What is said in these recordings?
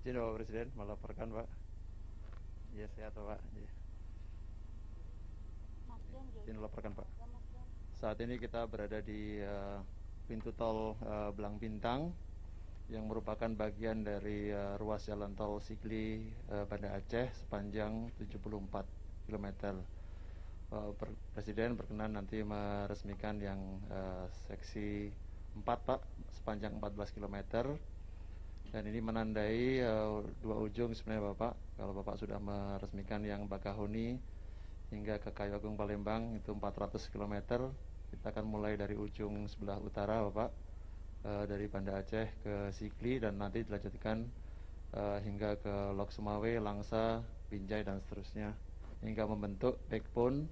izin iya, Bapak Presiden melaporkan Pak. Iya sehat Pak. Iya. Ya. Izin melaporkan Pak. Saat ini kita berada di uh, pintu tol uh, Belang Bintang yang merupakan bagian dari uh, ruas jalan tol Sikli uh, Banda Aceh sepanjang 74 km. Pak Presiden berkenan nanti meresmikan yang uh, seksi 4 Pak sepanjang 14 km dan ini menandai uh, dua ujung sebenarnya Bapak kalau Bapak sudah meresmikan yang Bakahuni hingga ke Kayu Agung Palembang itu 400 km kita akan mulai dari ujung sebelah utara Bapak uh, dari Banda Aceh ke Sikli dan nanti dilanjutkan uh, hingga ke Lok Sumawe, Langsa, Binjai dan seterusnya hingga membentuk backbone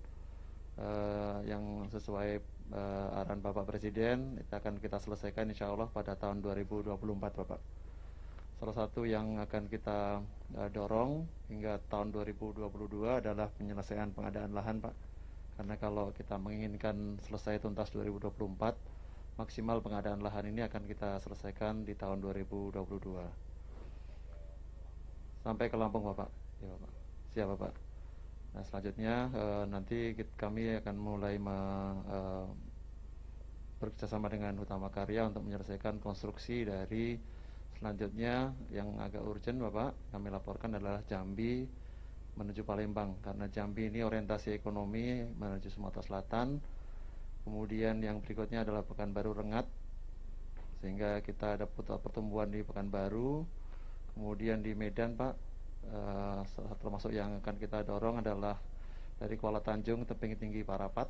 uh, yang sesuai uh, arahan Bapak Presiden kita akan kita selesaikan insya Allah pada tahun 2024 Bapak. Salah satu yang akan kita uh, dorong hingga tahun 2022 adalah penyelesaian pengadaan lahan, Pak. Karena kalau kita menginginkan selesai tuntas 2024, maksimal pengadaan lahan ini akan kita selesaikan di tahun 2022. Sampai ke Lampung, Bapak. Ya, Bapak. Siap, Bapak. Nah, selanjutnya uh, nanti kami akan mulai me, uh, bekerjasama dengan Utama Karya untuk menyelesaikan konstruksi dari Selanjutnya yang agak urgent Bapak kami laporkan adalah Jambi menuju Palembang karena Jambi ini orientasi ekonomi menuju Sumatera Selatan. Kemudian yang berikutnya adalah Pekanbaru Rengat sehingga kita ada pertumbuhan di Pekanbaru. Kemudian di Medan Pak eh, termasuk yang akan kita dorong adalah dari Kuala Tanjung Tebing Tinggi Parapat.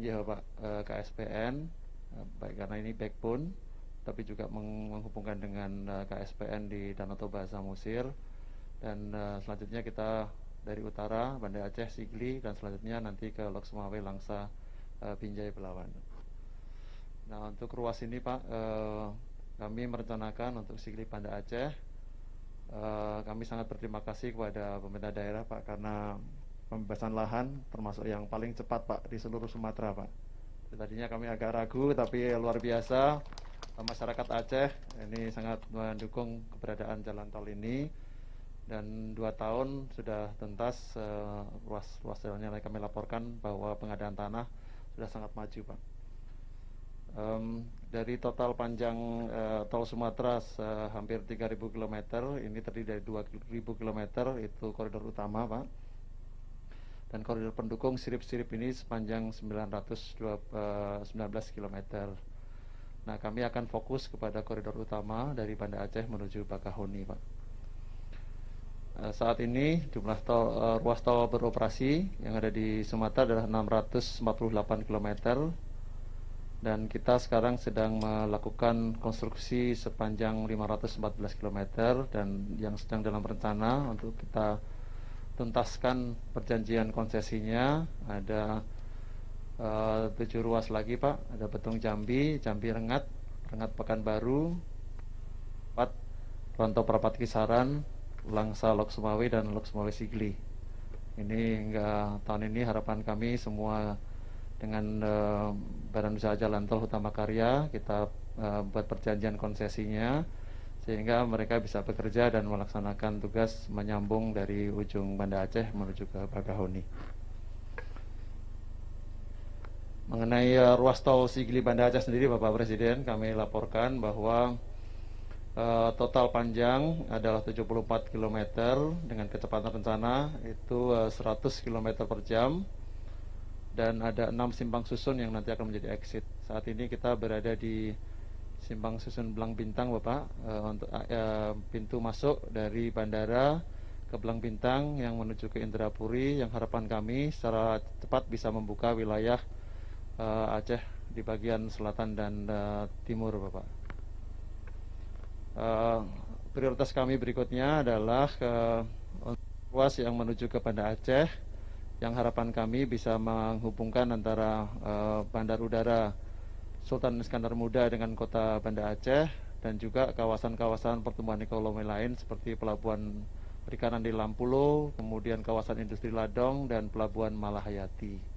Ya Pak eh, KSPN eh, baik karena ini backbone tapi juga menghubungkan dengan eh, KSPN di Danau Toba Samosir dan uh, selanjutnya kita dari utara Bandar Aceh Sigli dan selanjutnya nanti ke Lok Sumawe Langsa uh, Binjai Belawan. Nah untuk ruas ini Pak uh, kami merencanakan untuk Sigli Bandar Aceh uh, kami sangat berterima kasih kepada pemerintah daerah Pak karena pembebasan lahan termasuk yang paling cepat Pak di seluruh Sumatera Pak. Tadinya kami agak ragu tapi luar biasa masyarakat Aceh ini sangat mendukung keberadaan jalan tol ini dan dua tahun sudah tuntas uh, ruas ruas jalannya kami laporkan bahwa pengadaan tanah sudah sangat maju pak. Um, dari total panjang uh, tol Sumatera uh, hampir 3.000 km, ini terdiri dari 2.000 km itu koridor utama pak, dan koridor pendukung sirip-sirip ini sepanjang 919 eh, km. Nah, kami akan fokus kepada koridor utama dari Banda Aceh menuju Bakahuni Pak. Eh, saat ini jumlah tol, uh, ruas tol beroperasi yang ada di Sumatera adalah 648 km dan kita sekarang sedang melakukan konstruksi sepanjang 514 km dan yang sedang dalam rencana untuk kita tuntaskan perjanjian konsesinya ada Eh, tujuh ruas lagi pak ada Betung Jambi Jambi Rengat Rengat Pekanbaru empat Ranto Prapat Kisaran Langsa Lok Sumawi dan Lok Sumawi Sigli ini hingga tahun ini harapan kami semua dengan uh, Badan Usaha Jalan Tol Utama Karya kita uh, buat perjanjian konsesinya sehingga mereka bisa bekerja dan melaksanakan tugas menyambung dari ujung Banda Aceh menuju ke Bagahoni. Mengenai uh, ruas tol Sigli Banda Aceh sendiri Bapak Presiden kami laporkan bahwa uh, total panjang adalah 74 km dengan kecepatan rencana itu uh, 100 km per jam dan ada enam simpang susun yang nanti akan menjadi exit. Saat ini kita berada di simpang susun Belang Bintang Bapak uh, untuk uh, pintu masuk dari bandara ke Belang Bintang yang menuju ke Indrapuri yang harapan kami secara cepat bisa membuka wilayah uh, Aceh di bagian selatan dan uh, timur, Bapak. Uh, prioritas kami berikutnya adalah uh, ruas yang menuju kepada Aceh, yang harapan kami bisa menghubungkan antara uh, bandar udara Sultan Iskandar Muda dengan kota Banda Aceh dan juga kawasan-kawasan pertumbuhan ekonomi lain seperti pelabuhan perikanan di Lampulo, kemudian kawasan industri Ladong dan pelabuhan Malahayati.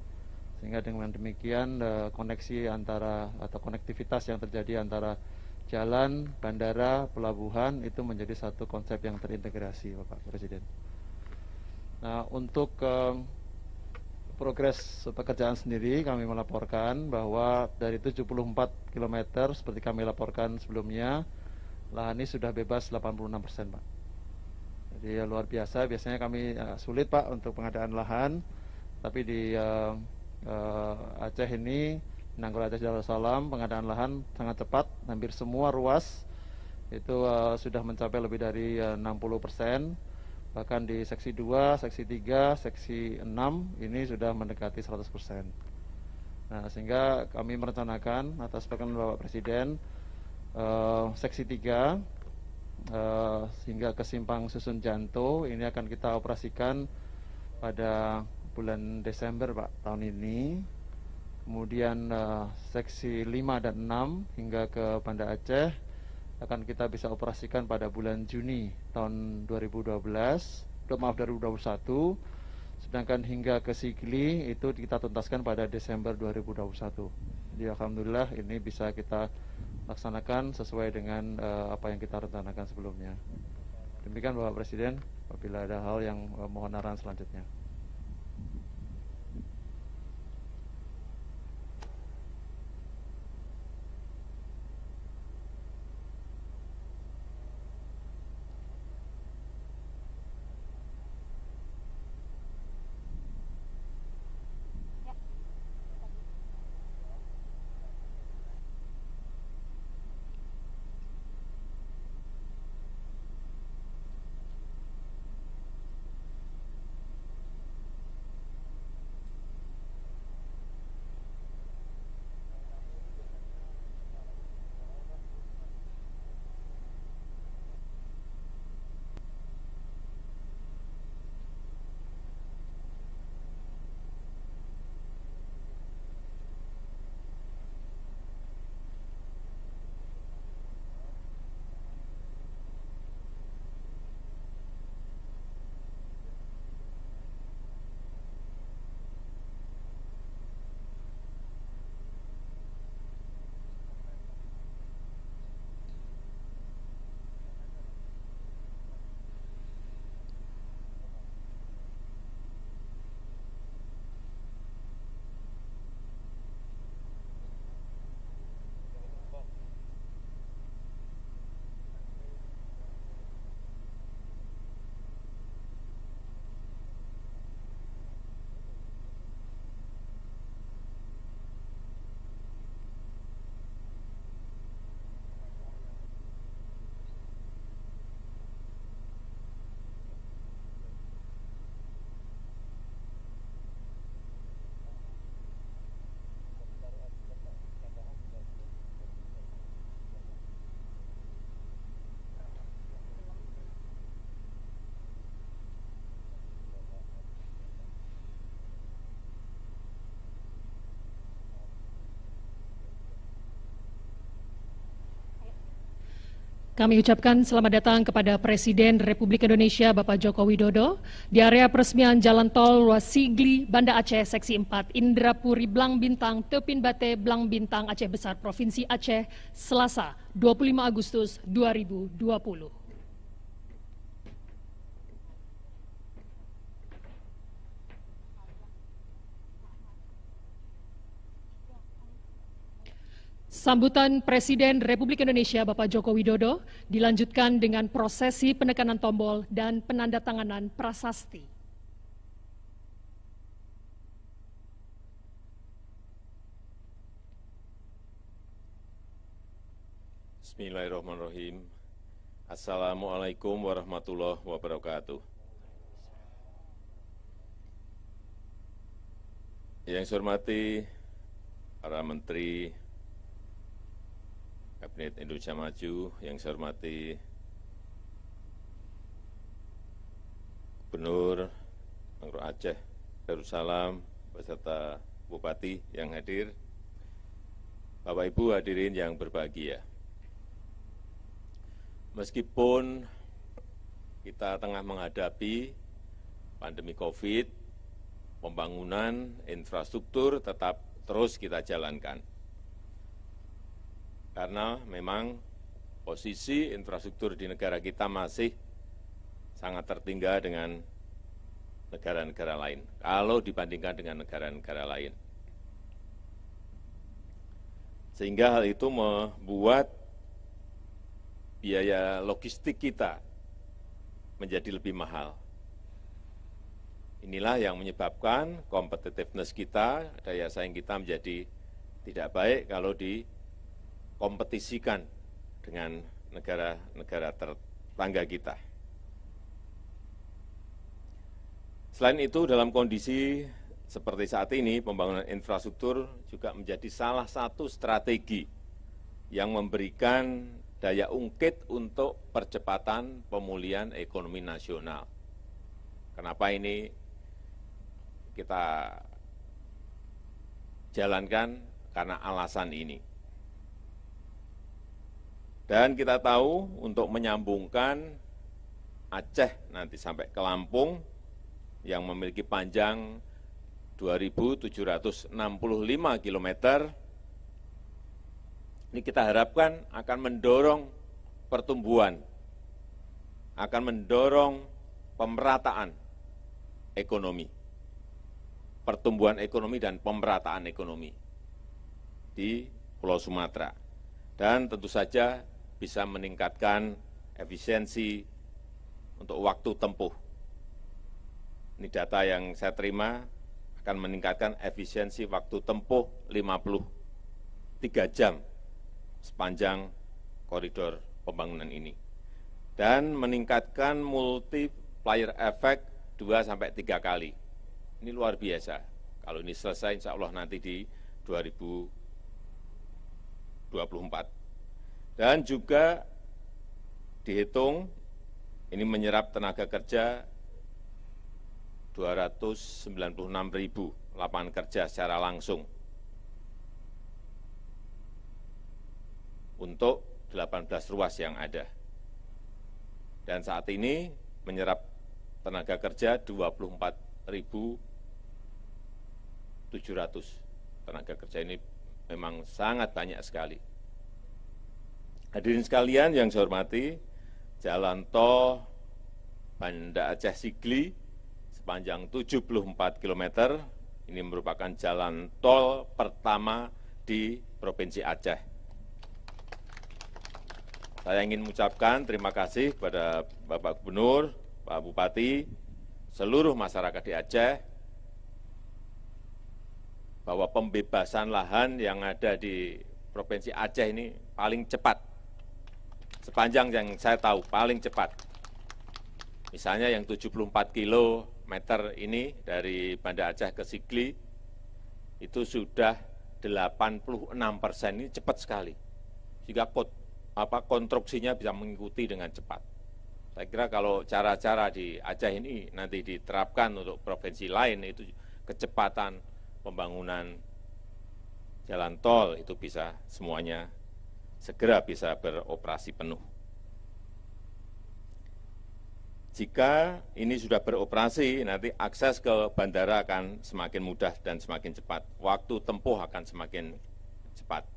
Sehingga dengan demikian eh, koneksi antara atau konektivitas yang terjadi antara jalan, bandara, pelabuhan itu menjadi satu konsep yang terintegrasi, Bapak Presiden. Nah, untuk eh, progres pekerjaan sendiri kami melaporkan bahwa dari 74 km seperti kami laporkan sebelumnya lahan ini sudah bebas 86 persen pak. Jadi ya luar biasa. Biasanya kami uh, sulit pak untuk pengadaan lahan, tapi di uh, uh, Aceh ini Nanggul Aceh Darussalam pengadaan lahan sangat cepat hampir semua ruas itu uh, sudah mencapai lebih dari eh, uh, 60 bahkan di seksi 2, seksi 3, seksi 6 ini sudah mendekati 100 nah sehingga kami merencanakan atas pekan Bapak Presiden uh, seksi 3 uh, sehingga kesimpang susun jantung ini akan kita operasikan pada bulan Desember Pak tahun ini kemudian uh, seksi 5 dan 6 hingga ke Banda Aceh akan kita bisa operasikan pada bulan Juni tahun 2012 maaf 2021 sedangkan hingga ke Sigli itu kita tuntaskan pada Desember 2021 jadi Alhamdulillah ini bisa kita laksanakan sesuai dengan uh, apa yang kita rencanakan sebelumnya demikian Bapak Presiden apabila ada hal yang uh, mohon arahan selanjutnya Kami ucapkan selamat datang kepada Presiden Republik Indonesia Bapak Joko Widodo di area peresmian Jalan Tol Ruas Sigli, Banda Aceh, Seksi 4, Indrapuri, Blang Bintang, Tepin Bate, Blang Bintang, Aceh Besar, Provinsi Aceh, Selasa 25 Agustus 2020. Sambutan Presiden Republik Indonesia Bapak Joko Widodo dilanjutkan dengan prosesi penekanan tombol dan penandatanganan prasasti. Bismillahirrahmanirrahim. Assalamualaikum warahmatullahi wabarakatuh. Yang saya hormati para menteri, kabinet indonesia maju yang saya hormati gubernur Bangro Aceh Darussalam beserta bupati yang hadir Bapak Ibu hadirin yang berbahagia meskipun kita tengah menghadapi pandemi COVID, pembangunan infrastruktur tetap terus kita jalankan karena memang posisi infrastruktur di negara kita masih sangat tertinggal dengan negara-negara lain, kalau dibandingkan dengan negara-negara lain. Sehingga hal itu membuat biaya logistik kita menjadi lebih mahal. Inilah yang menyebabkan competitiveness kita, daya saing kita menjadi tidak baik kalau di kompetisikan dengan negara-negara tetangga kita. Selain itu, dalam kondisi seperti saat ini, pembangunan infrastruktur juga menjadi salah satu strategi yang memberikan daya ungkit untuk percepatan pemulihan ekonomi nasional. Kenapa ini kita jalankan? Karena alasan ini. Dan kita tahu untuk menyambungkan Aceh nanti sampai ke Lampung yang memiliki panjang 2.765 km, ini kita harapkan akan mendorong pertumbuhan, akan mendorong pemerataan ekonomi, pertumbuhan ekonomi dan pemerataan ekonomi di Pulau Sumatera. Dan tentu saja bisa meningkatkan efisiensi untuk waktu tempuh. Ini data yang saya terima akan meningkatkan efisiensi waktu tempuh 53 jam sepanjang koridor pembangunan ini. Dan meningkatkan multiplier effect 2 sampai 3 kali. Ini luar biasa. Kalau ini selesai insya Allah nanti di 2024 dan juga dihitung ini menyerap tenaga kerja 296 ribu lapangan kerja secara langsung untuk 18 ruas yang ada. Dan saat ini menyerap tenaga kerja 24.700 tenaga kerja ini memang sangat banyak sekali. Hadirin sekalian yang saya hormati, jalan tol Banda Aceh Sigli sepanjang 74 km ini merupakan jalan tol pertama di Provinsi Aceh. Saya ingin mengucapkan terima kasih kepada Bapak Gubernur, Pak Bupati, seluruh masyarakat di Aceh, bahwa pembebasan lahan yang ada di Provinsi Aceh ini paling cepat sepanjang yang saya tahu paling cepat. Misalnya yang 74 km ini dari Banda Aceh ke Sigli, itu sudah 86 persen, ini cepat sekali. Sehingga pot, apa, konstruksinya bisa mengikuti dengan cepat. Saya kira kalau cara-cara di Aceh ini nanti diterapkan untuk provinsi lain, itu kecepatan pembangunan jalan tol itu bisa semuanya segera bisa beroperasi penuh. Jika ini sudah beroperasi, nanti akses ke bandara akan semakin mudah dan semakin cepat. Waktu tempuh akan semakin cepat.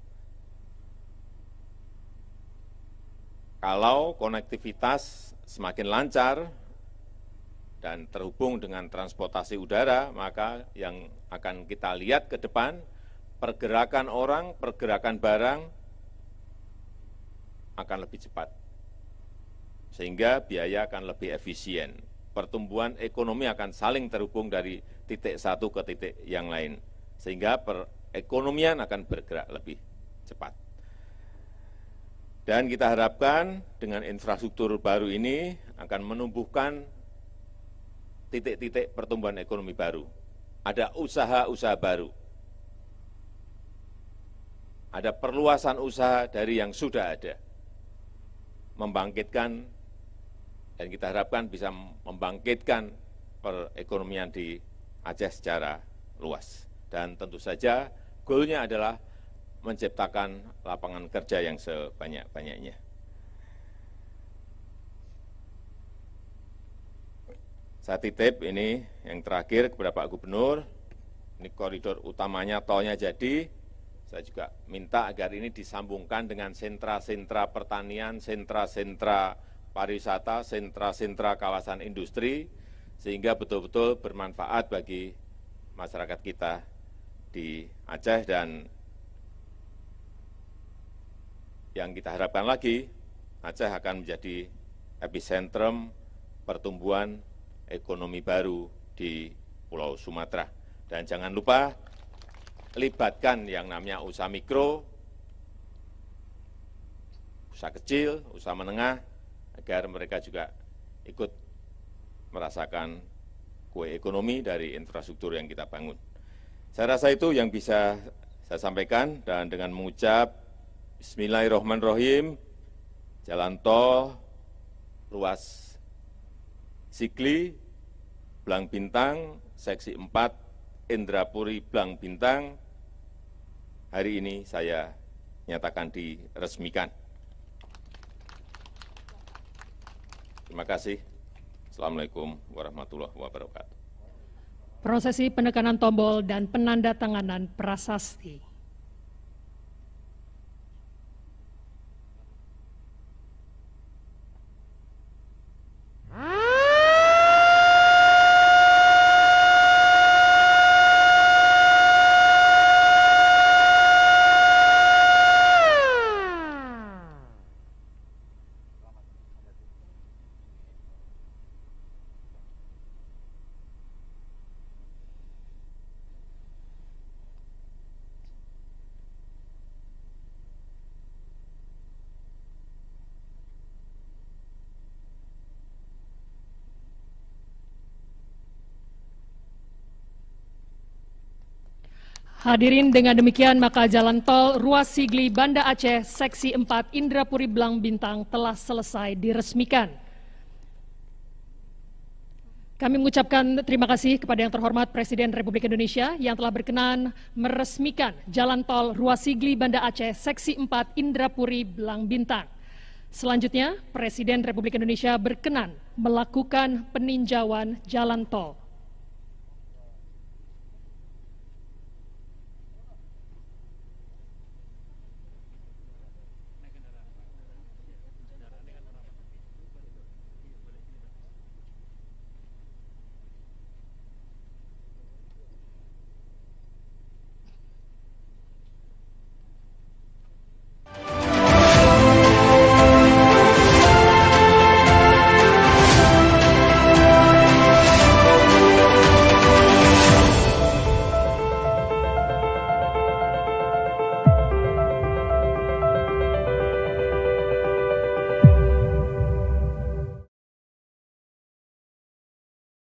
Kalau konektivitas semakin lancar dan terhubung dengan transportasi udara, maka yang akan kita lihat ke depan pergerakan orang, pergerakan barang, akan lebih cepat, sehingga biaya akan lebih efisien. Pertumbuhan ekonomi akan saling terhubung dari titik satu ke titik yang lain, sehingga perekonomian akan bergerak lebih cepat. Dan kita harapkan dengan infrastruktur baru ini akan menumbuhkan titik-titik pertumbuhan ekonomi baru. Ada usaha-usaha baru. Ada perluasan usaha dari yang sudah ada membangkitkan dan kita harapkan bisa membangkitkan perekonomian di Aceh secara luas. Dan tentu saja goalnya adalah menciptakan lapangan kerja yang sebanyak-banyaknya. Saya titip ini yang terakhir kepada Pak Gubernur, ini koridor utamanya tolnya jadi, saya juga minta agar ini disambungkan dengan sentra-sentra pertanian, sentra-sentra pariwisata, sentra-sentra kawasan industri, sehingga betul-betul bermanfaat bagi masyarakat kita di Aceh dan yang kita harapkan lagi, Aceh akan menjadi epicentrum pertumbuhan ekonomi baru di Pulau Sumatera. Dan jangan lupa libatkan yang namanya usaha mikro, usaha kecil, usaha menengah, agar mereka juga ikut merasakan kue ekonomi dari infrastruktur yang kita bangun. Saya rasa itu yang bisa saya sampaikan dan dengan mengucap Bismillahirrahmanirrahim, jalan tol ruas Sikli, Belang Bintang, seksi 4, Indrapuri Blang Bintang, hari ini saya nyatakan diresmikan. Terima kasih. Assalamualaikum warahmatullahi wabarakatuh. Prosesi penekanan tombol dan penanda tanganan prasasti. Hadirin dengan demikian maka jalan tol Ruas Sigli Banda Aceh seksi 4 Indrapuri Blang Bintang telah selesai diresmikan. Kami mengucapkan terima kasih kepada yang terhormat Presiden Republik Indonesia yang telah berkenan meresmikan jalan tol Ruas Sigli Banda Aceh seksi 4 Indrapuri Blang Bintang. Selanjutnya, Presiden Republik Indonesia berkenan melakukan peninjauan jalan tol.